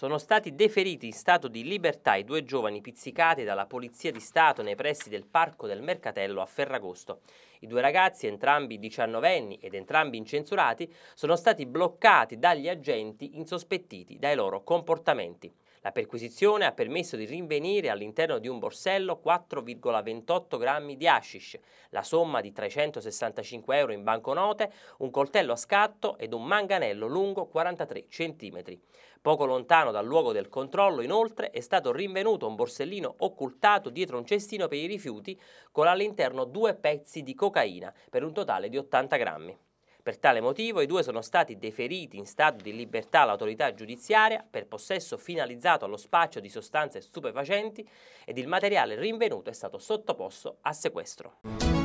Sono stati deferiti in stato di libertà i due giovani pizzicati dalla Polizia di Stato nei pressi del Parco del Mercatello a Ferragosto. I due ragazzi, entrambi diciannovenni ed entrambi incensurati, sono stati bloccati dagli agenti insospettiti dai loro comportamenti. La perquisizione ha permesso di rinvenire all'interno di un borsello 4,28 grammi di hashish, la somma di 365 euro in banconote, un coltello a scatto ed un manganello lungo 43 centimetri. Poco lontano dal luogo del controllo, inoltre, è stato rinvenuto un borsellino occultato dietro un cestino per i rifiuti con all'interno due pezzi di cocaina per un totale di 80 grammi. Per tale motivo i due sono stati deferiti in stato di libertà all'autorità giudiziaria per possesso finalizzato allo spaccio di sostanze stupefacenti ed il materiale rinvenuto è stato sottoposto a sequestro.